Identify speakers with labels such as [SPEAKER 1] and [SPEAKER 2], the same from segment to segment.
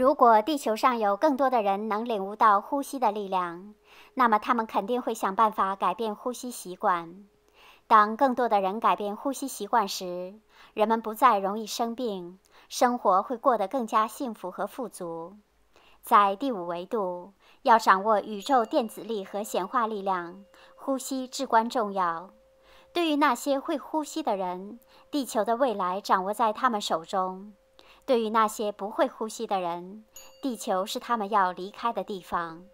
[SPEAKER 1] 如果地球上有更多的人能领悟到呼吸的力量，那么他们肯定会想办法改变呼吸习惯。当更多的人改变呼吸习惯时，人们不再容易生病，生活会过得更加幸福和富足。在第五维度，要掌握宇宙电子力和显化力量，呼吸至关重要。对于那些会呼吸的人，地球的未来掌握在他们手中。对于那些不会呼吸的人，地球是他们要离开的地方。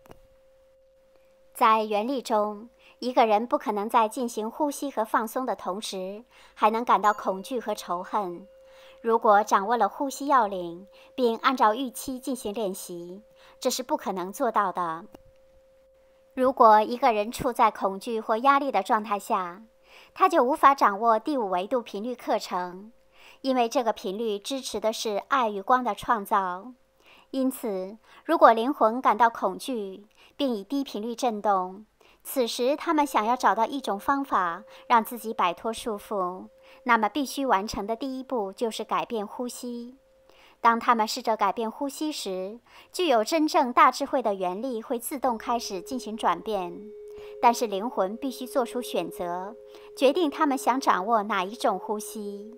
[SPEAKER 1] 在原力中，一个人不可能在进行呼吸和放松的同时，还能感到恐惧和仇恨。如果掌握了呼吸要领，并按照预期进行练习，这是不可能做到的。如果一个人处在恐惧或压力的状态下，他就无法掌握第五维度频率课程。因为这个频率支持的是爱与光的创造，因此，如果灵魂感到恐惧并以低频率振动，此时他们想要找到一种方法让自己摆脱束缚，那么必须完成的第一步就是改变呼吸。当他们试着改变呼吸时，具有真正大智慧的原力会自动开始进行转变，但是灵魂必须做出选择，决定他们想掌握哪一种呼吸。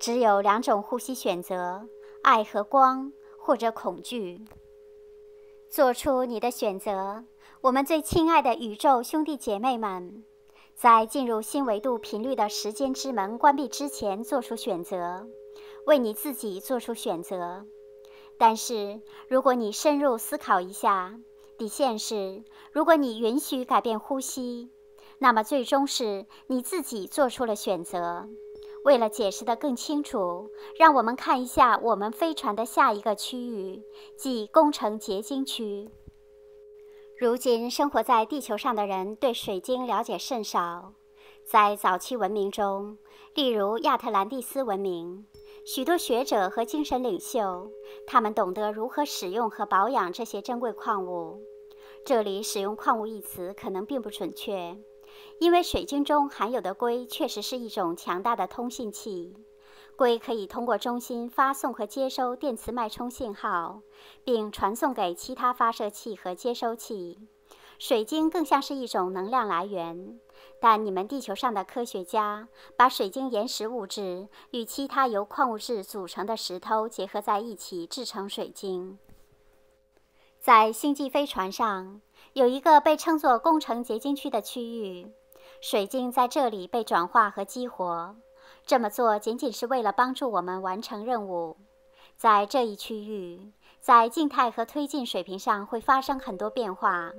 [SPEAKER 1] 只有两种呼吸选择：爱和光，或者恐惧。做出你的选择，我们最亲爱的宇宙兄弟姐妹们，在进入新维度频率的时间之门关闭之前做出选择，为你自己做出选择。但是，如果你深入思考一下，底线是：如果你允许改变呼吸，那么最终是你自己做出了选择。为了解释得更清楚，让我们看一下我们飞船的下一个区域，即工程结晶区。如今生活在地球上的人对水晶了解甚少。在早期文明中，例如亚特兰蒂斯文明，许多学者和精神领袖，他们懂得如何使用和保养这些珍贵矿物。这里使用“矿物”一词可能并不准确。因为水晶中含有的硅确实是一种强大的通信器，硅可以通过中心发送和接收电磁脉冲信号，并传送给其他发射器和接收器。水晶更像是一种能量来源，但你们地球上的科学家把水晶岩石物质与其他由矿物质组成的石头结合在一起制成水晶。在星际飞船上，有一个被称作工程结晶区的区域，水晶在这里被转化和激活。这么做仅仅是为了帮助我们完成任务。在这一区域，在静态和推进水平上会发生很多变化。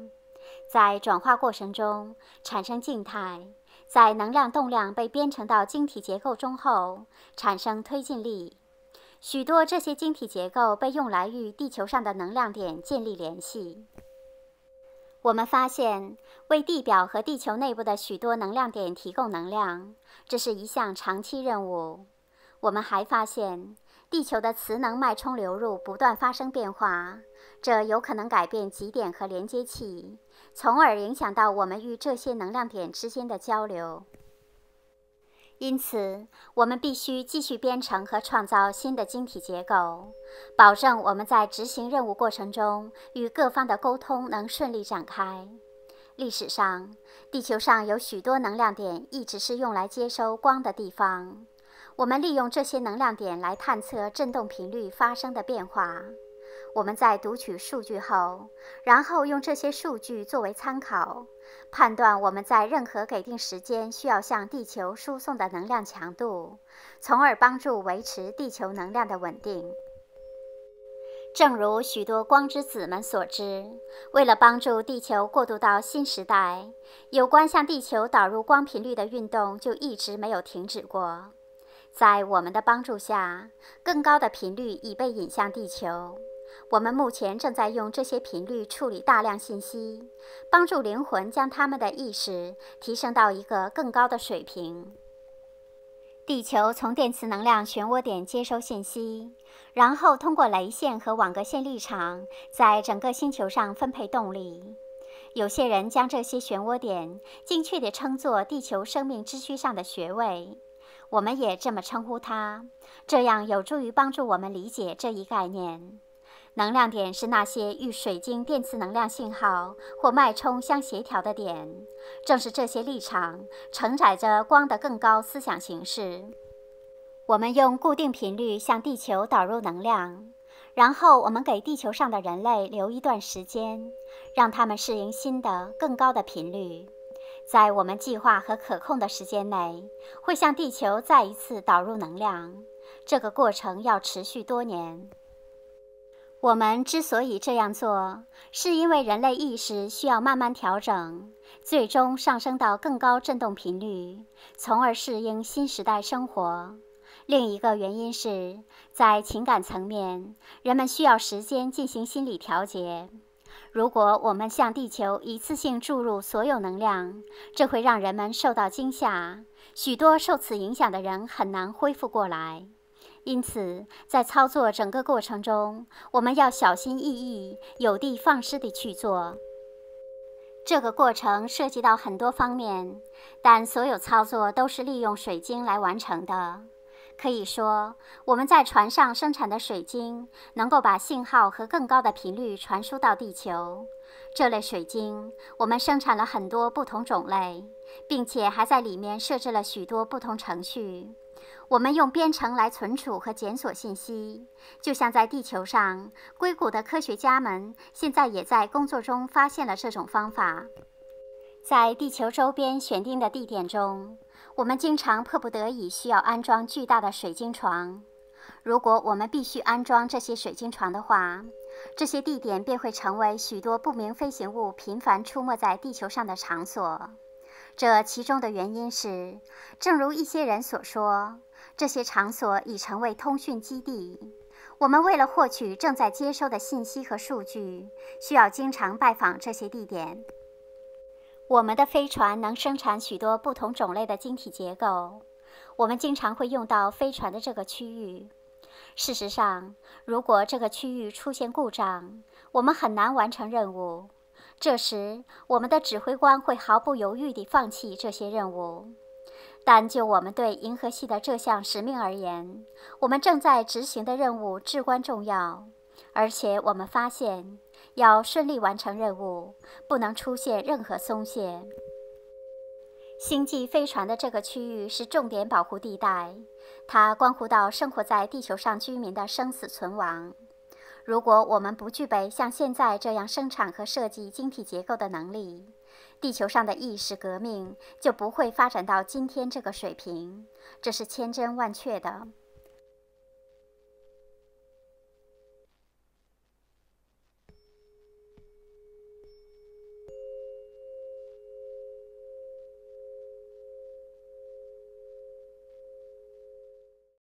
[SPEAKER 1] 在转化过程中产生静态，在能量动量被编程到晶体结构中后产生推进力。许多这些晶体结构被用来与地球上的能量点建立联系。我们发现，为地表和地球内部的许多能量点提供能量，这是一项长期任务。我们还发现，地球的磁能脉冲流入不断发生变化，这有可能改变极点和连接器，从而影响到我们与这些能量点之间的交流。因此，我们必须继续编程和创造新的晶体结构，保证我们在执行任务过程中与各方的沟通能顺利展开。历史上，地球上有许多能量点，一直是用来接收光的地方。我们利用这些能量点来探测振动频率发生的变化。我们在读取数据后，然后用这些数据作为参考，判断我们在任何给定时间需要向地球输送的能量强度，从而帮助维持地球能量的稳定。正如许多光之子们所知，为了帮助地球过渡到新时代，有关向地球导入光频率的运动就一直没有停止过。在我们的帮助下，更高的频率已被引向地球。我们目前正在用这些频率处理大量信息，帮助灵魂将他们的意识提升到一个更高的水平。地球从电磁能量漩涡点接收信息，然后通过雷线和网格线立场在整个星球上分配动力。有些人将这些漩涡点精确地称作地球生命之躯上的穴位，我们也这么称呼它。这样有助于帮助我们理解这一概念。能量点是那些与水晶电磁能量信号或脉冲相协调的点。正是这些立场承载着光的更高思想形式。我们用固定频率向地球导入能量，然后我们给地球上的人类留一段时间，让他们适应新的更高的频率。在我们计划和可控的时间内，会向地球再一次导入能量。这个过程要持续多年。我们之所以这样做，是因为人类意识需要慢慢调整，最终上升到更高振动频率，从而适应新时代生活。另一个原因是，在情感层面，人们需要时间进行心理调节。如果我们向地球一次性注入所有能量，这会让人们受到惊吓，许多受此影响的人很难恢复过来。因此，在操作整个过程中，我们要小心翼翼、有的放矢地去做。这个过程涉及到很多方面，但所有操作都是利用水晶来完成的。可以说，我们在船上生产的水晶能够把信号和更高的频率传输到地球。这类水晶，我们生产了很多不同种类。并且还在里面设置了许多不同程序。我们用编程来存储和检索信息，就像在地球上，硅谷的科学家们现在也在工作中发现了这种方法。在地球周边选定的地点中，我们经常迫不得已需要安装巨大的水晶床。如果我们必须安装这些水晶床的话，这些地点便会成为许多不明飞行物频繁出没在地球上的场所。这其中的原因是，正如一些人所说，这些场所已成为通讯基地。我们为了获取正在接收的信息和数据，需要经常拜访这些地点。我们的飞船能生产许多不同种类的晶体结构，我们经常会用到飞船的这个区域。事实上，如果这个区域出现故障，我们很难完成任务。这时，我们的指挥官会毫不犹豫地放弃这些任务。但就我们对银河系的这项使命而言，我们正在执行的任务至关重要。而且，我们发现要顺利完成任务，不能出现任何松懈。星际飞船的这个区域是重点保护地带，它关乎到生活在地球上居民的生死存亡。如果我们不具备像现在这样生产和设计晶体结构的能力，地球上的意识革命就不会发展到今天这个水平，这是千真万确的。